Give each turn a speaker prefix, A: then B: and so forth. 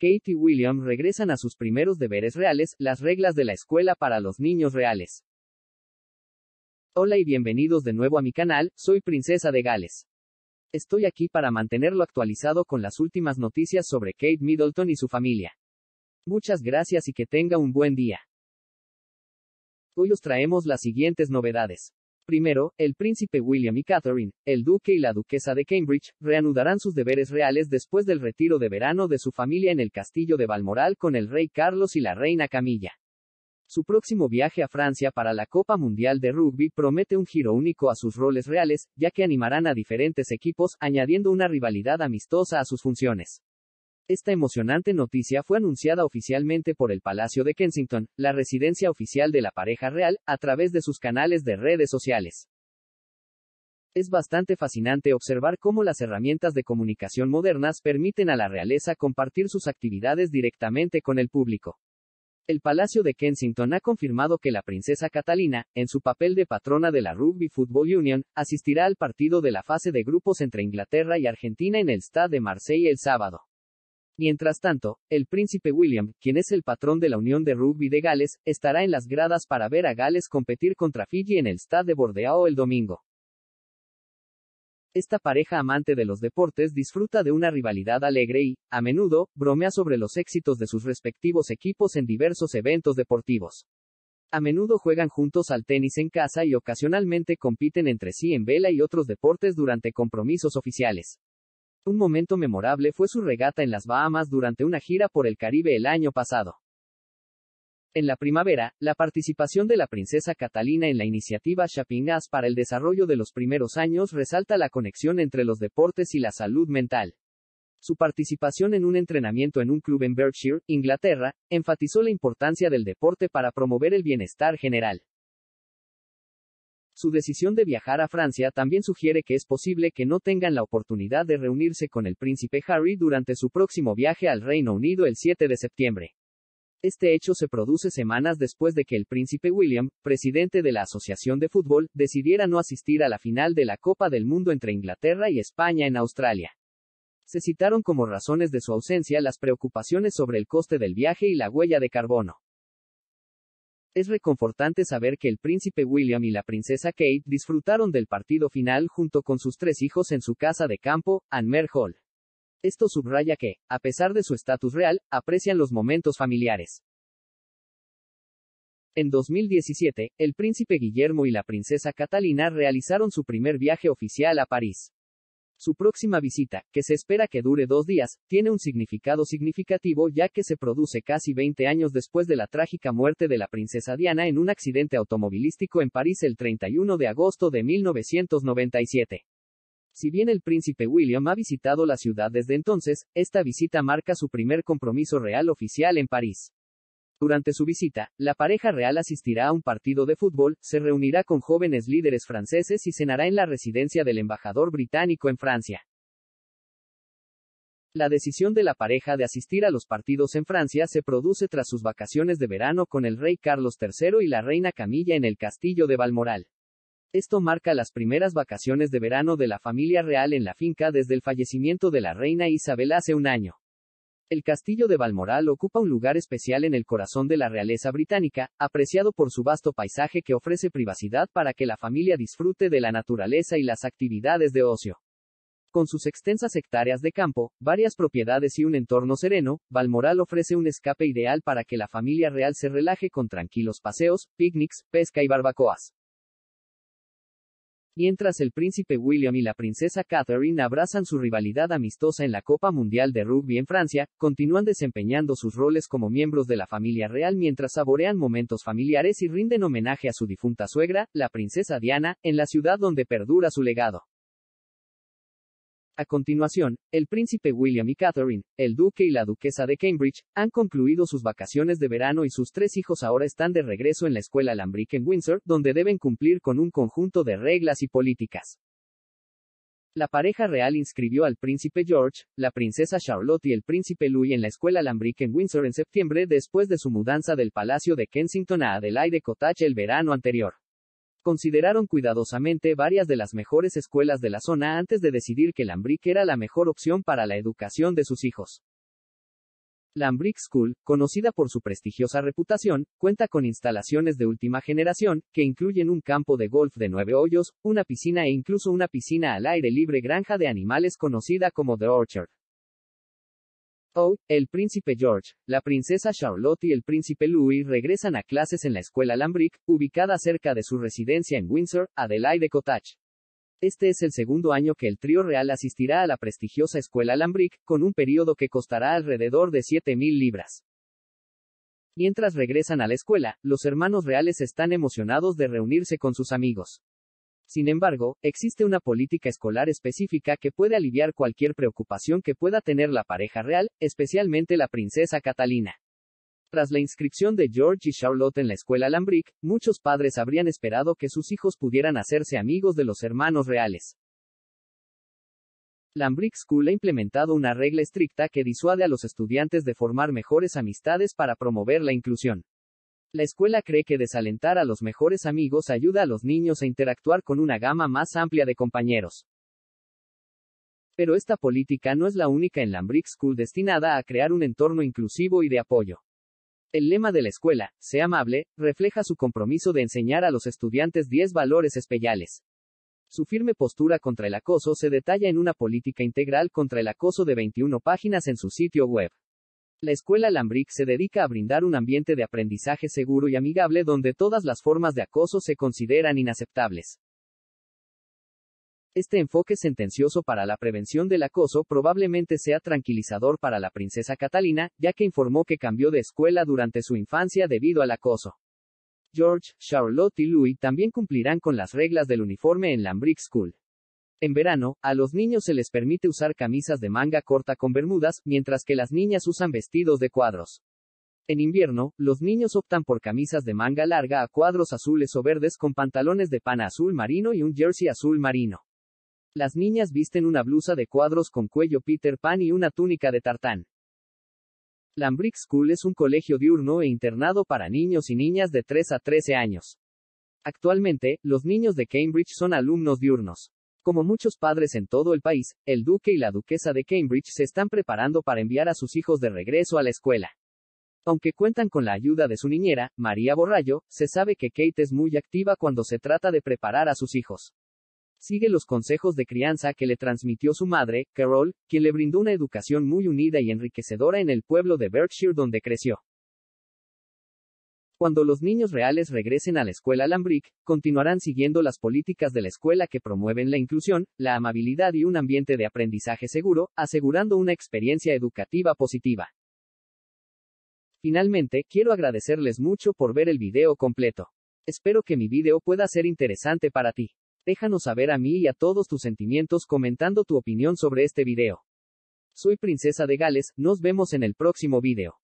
A: Kate y William regresan a sus primeros deberes reales, las reglas de la escuela para los niños reales. Hola y bienvenidos de nuevo a mi canal, soy Princesa de Gales. Estoy aquí para mantenerlo actualizado con las últimas noticias sobre Kate Middleton y su familia. Muchas gracias y que tenga un buen día. Hoy os traemos las siguientes novedades. Primero, el príncipe William y Catherine, el duque y la duquesa de Cambridge, reanudarán sus deberes reales después del retiro de verano de su familia en el castillo de Balmoral con el rey Carlos y la reina Camilla. Su próximo viaje a Francia para la Copa Mundial de Rugby promete un giro único a sus roles reales, ya que animarán a diferentes equipos, añadiendo una rivalidad amistosa a sus funciones. Esta emocionante noticia fue anunciada oficialmente por el Palacio de Kensington, la residencia oficial de la pareja real, a través de sus canales de redes sociales. Es bastante fascinante observar cómo las herramientas de comunicación modernas permiten a la realeza compartir sus actividades directamente con el público. El Palacio de Kensington ha confirmado que la princesa Catalina, en su papel de patrona de la Rugby Football Union, asistirá al partido de la fase de grupos entre Inglaterra y Argentina en el Stade de Marseille el sábado. Mientras tanto, el príncipe William, quien es el patrón de la Unión de Rugby de Gales, estará en las gradas para ver a Gales competir contra Fiji en el Stade de Bordeaux el domingo. Esta pareja amante de los deportes disfruta de una rivalidad alegre y, a menudo, bromea sobre los éxitos de sus respectivos equipos en diversos eventos deportivos. A menudo juegan juntos al tenis en casa y ocasionalmente compiten entre sí en vela y otros deportes durante compromisos oficiales. Un momento memorable fue su regata en las Bahamas durante una gira por el Caribe el año pasado. En la primavera, la participación de la princesa Catalina en la iniciativa Chapinaz para el desarrollo de los primeros años resalta la conexión entre los deportes y la salud mental. Su participación en un entrenamiento en un club en Berkshire, Inglaterra, enfatizó la importancia del deporte para promover el bienestar general. Su decisión de viajar a Francia también sugiere que es posible que no tengan la oportunidad de reunirse con el príncipe Harry durante su próximo viaje al Reino Unido el 7 de septiembre. Este hecho se produce semanas después de que el príncipe William, presidente de la Asociación de Fútbol, decidiera no asistir a la final de la Copa del Mundo entre Inglaterra y España en Australia. Se citaron como razones de su ausencia las preocupaciones sobre el coste del viaje y la huella de carbono. Es reconfortante saber que el príncipe William y la princesa Kate disfrutaron del partido final junto con sus tres hijos en su casa de campo, Anmer Hall. Esto subraya que, a pesar de su estatus real, aprecian los momentos familiares. En 2017, el príncipe Guillermo y la princesa Catalina realizaron su primer viaje oficial a París. Su próxima visita, que se espera que dure dos días, tiene un significado significativo ya que se produce casi 20 años después de la trágica muerte de la princesa Diana en un accidente automovilístico en París el 31 de agosto de 1997. Si bien el príncipe William ha visitado la ciudad desde entonces, esta visita marca su primer compromiso real oficial en París. Durante su visita, la pareja real asistirá a un partido de fútbol, se reunirá con jóvenes líderes franceses y cenará en la residencia del embajador británico en Francia. La decisión de la pareja de asistir a los partidos en Francia se produce tras sus vacaciones de verano con el rey Carlos III y la reina Camilla en el castillo de Balmoral. Esto marca las primeras vacaciones de verano de la familia real en la finca desde el fallecimiento de la reina Isabel hace un año. El castillo de Balmoral ocupa un lugar especial en el corazón de la realeza británica, apreciado por su vasto paisaje que ofrece privacidad para que la familia disfrute de la naturaleza y las actividades de ocio. Con sus extensas hectáreas de campo, varias propiedades y un entorno sereno, Balmoral ofrece un escape ideal para que la familia real se relaje con tranquilos paseos, picnics, pesca y barbacoas mientras el príncipe William y la princesa Catherine abrazan su rivalidad amistosa en la Copa Mundial de Rugby en Francia, continúan desempeñando sus roles como miembros de la familia real mientras saborean momentos familiares y rinden homenaje a su difunta suegra, la princesa Diana, en la ciudad donde perdura su legado. A continuación, el príncipe William y Catherine, el duque y la duquesa de Cambridge, han concluido sus vacaciones de verano y sus tres hijos ahora están de regreso en la escuela Lambrick en Windsor, donde deben cumplir con un conjunto de reglas y políticas. La pareja real inscribió al príncipe George, la princesa Charlotte y el príncipe Louis en la escuela Lambrick en Windsor en septiembre después de su mudanza del palacio de Kensington a Adelaide Cottage el verano anterior. Consideraron cuidadosamente varias de las mejores escuelas de la zona antes de decidir que Lambrick era la mejor opción para la educación de sus hijos. Lambrick School, conocida por su prestigiosa reputación, cuenta con instalaciones de última generación, que incluyen un campo de golf de nueve hoyos, una piscina e incluso una piscina al aire libre granja de animales conocida como The Orchard el príncipe George, la princesa Charlotte y el príncipe Louis regresan a clases en la escuela Lambrick, ubicada cerca de su residencia en Windsor, Adelaide Cottage. Este es el segundo año que el trío real asistirá a la prestigiosa escuela Lambrick, con un periodo que costará alrededor de 7.000 libras. Mientras regresan a la escuela, los hermanos reales están emocionados de reunirse con sus amigos. Sin embargo, existe una política escolar específica que puede aliviar cualquier preocupación que pueda tener la pareja real, especialmente la princesa Catalina. Tras la inscripción de George y Charlotte en la escuela Lambrick, muchos padres habrían esperado que sus hijos pudieran hacerse amigos de los hermanos reales. Lambrick School ha implementado una regla estricta que disuade a los estudiantes de formar mejores amistades para promover la inclusión. La escuela cree que desalentar a los mejores amigos ayuda a los niños a interactuar con una gama más amplia de compañeros. Pero esta política no es la única en Lambrick School destinada a crear un entorno inclusivo y de apoyo. El lema de la escuela, Sea amable, refleja su compromiso de enseñar a los estudiantes 10 valores especiales. Su firme postura contra el acoso se detalla en una política integral contra el acoso de 21 páginas en su sitio web. La escuela Lambrick se dedica a brindar un ambiente de aprendizaje seguro y amigable donde todas las formas de acoso se consideran inaceptables. Este enfoque sentencioso para la prevención del acoso probablemente sea tranquilizador para la princesa Catalina, ya que informó que cambió de escuela durante su infancia debido al acoso. George, Charlotte y Louis también cumplirán con las reglas del uniforme en Lambrick School. En verano, a los niños se les permite usar camisas de manga corta con bermudas, mientras que las niñas usan vestidos de cuadros. En invierno, los niños optan por camisas de manga larga a cuadros azules o verdes con pantalones de pana azul marino y un jersey azul marino. Las niñas visten una blusa de cuadros con cuello Peter Pan y una túnica de tartán. Lambrick School es un colegio diurno e internado para niños y niñas de 3 a 13 años. Actualmente, los niños de Cambridge son alumnos diurnos. Como muchos padres en todo el país, el duque y la duquesa de Cambridge se están preparando para enviar a sus hijos de regreso a la escuela. Aunque cuentan con la ayuda de su niñera, María Borrayo, se sabe que Kate es muy activa cuando se trata de preparar a sus hijos. Sigue los consejos de crianza que le transmitió su madre, Carol, quien le brindó una educación muy unida y enriquecedora en el pueblo de Berkshire donde creció. Cuando los niños reales regresen a la escuela Lambric, continuarán siguiendo las políticas de la escuela que promueven la inclusión, la amabilidad y un ambiente de aprendizaje seguro, asegurando una experiencia educativa positiva. Finalmente, quiero agradecerles mucho por ver el video completo. Espero que mi video pueda ser interesante para ti. Déjanos saber a mí y a todos tus sentimientos comentando tu opinión sobre este video. Soy Princesa de Gales, nos vemos en el próximo video.